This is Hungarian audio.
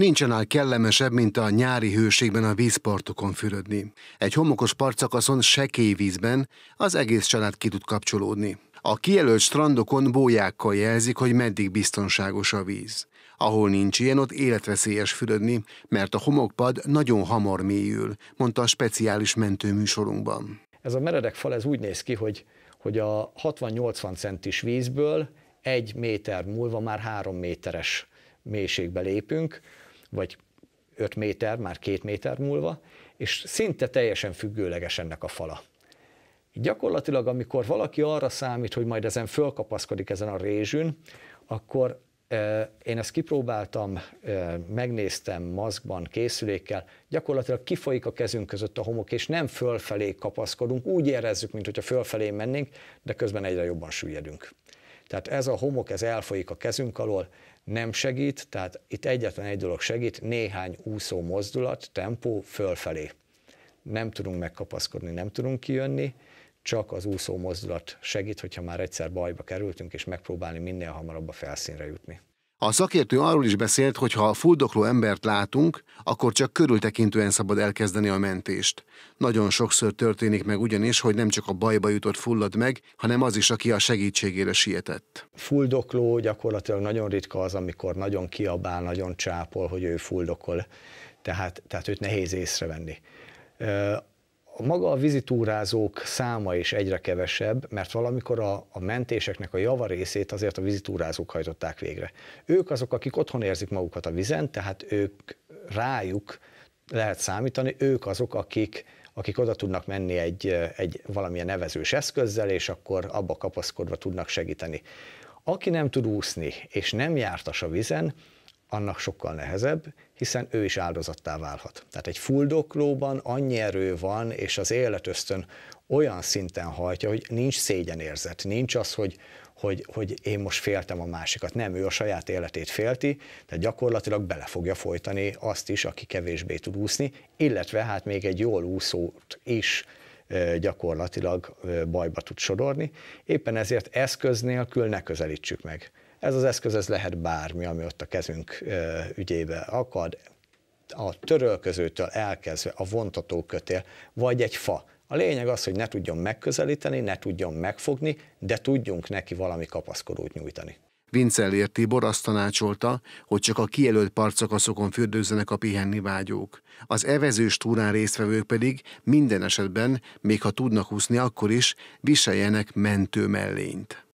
Nincsen áll kellemesebb, mint a nyári hőségben a vízpartokon fürödni. Egy homokos partszakaszon sekély vízben az egész család ki tud kapcsolódni. A kijelölt strandokon bójákkal jelzik, hogy meddig biztonságos a víz. Ahol nincs ilyen, ott életveszélyes fürödni, mert a homokpad nagyon hamar mélyül, mondta a speciális mentőműsorunkban. Ez a meredek fal ez úgy néz ki, hogy, hogy a 60-80 centis vízből egy méter múlva már három méteres mélységbe lépünk, vagy 5 méter, már 2 méter múlva, és szinte teljesen függőleges ennek a fala. Gyakorlatilag, amikor valaki arra számít, hogy majd ezen fölkapaszkodik ezen a rézsűn, akkor én ezt kipróbáltam, megnéztem maszkban, készülékkel, gyakorlatilag kifolyik a kezünk között a homok, és nem fölfelé kapaszkodunk, úgy érezzük, mint fölfelé mennénk, de közben egyre jobban süllyedünk. Tehát ez a homok, ez elfolyik a kezünk alól, nem segít, tehát itt egyetlen egy dolog segít, néhány úszó mozdulat, tempó fölfelé. Nem tudunk megkapaszkodni, nem tudunk kijönni, csak az úszó mozdulat segít, hogyha már egyszer bajba kerültünk, és megpróbálni minél hamarabb a felszínre jutni. A szakértő arról is beszélt, hogy ha a fuldokló embert látunk, akkor csak körültekintően szabad elkezdeni a mentést. Nagyon sokszor történik meg ugyanis, hogy nem csak a bajba jutott fullad meg, hanem az is, aki a segítségére sietett. Fuldokló gyakorlatilag nagyon ritka az, amikor nagyon kiabál, nagyon csápol, hogy ő fuldokol. Tehát, tehát őt nehéz észrevenni maga a vizitúrázók száma is egyre kevesebb, mert valamikor a, a mentéseknek a java részét azért a vizitúrázók hajtották végre. Ők azok, akik otthon érzik magukat a vizen, tehát ők rájuk lehet számítani, ők azok, akik, akik oda tudnak menni egy, egy valamilyen nevezős eszközzel, és akkor abba kapaszkodva tudnak segíteni. Aki nem tud úszni, és nem jártas a vizen, annak sokkal nehezebb, hiszen ő is áldozattá válhat. Tehát egy fuldoklóban annyi erő van, és az életösztön olyan szinten hajtja, hogy nincs szégyenérzet, nincs az, hogy, hogy, hogy én most féltem a másikat. Nem, ő a saját életét félti, Tehát gyakorlatilag bele fogja folytani azt is, aki kevésbé tud úszni, illetve hát még egy jól úszót is gyakorlatilag bajba tud sodorni. Éppen ezért eszköz nélkül ne közelítsük meg. Ez az eszköz, ez lehet bármi, ami ott a kezünk ügyébe akad, a törölközőtől elkezdve a vontató kötél, vagy egy fa. A lényeg az, hogy ne tudjon megközelíteni, ne tudjon megfogni, de tudjunk neki valami kapaszkodót nyújtani. Vincellér Tibor azt tanácsolta, hogy csak a kijelölt partszakaszokon fürdőzzenek a pihenni vágyók. Az evezős túrán résztvevők pedig minden esetben, még ha tudnak úszni, akkor is viseljenek mentő mellényt.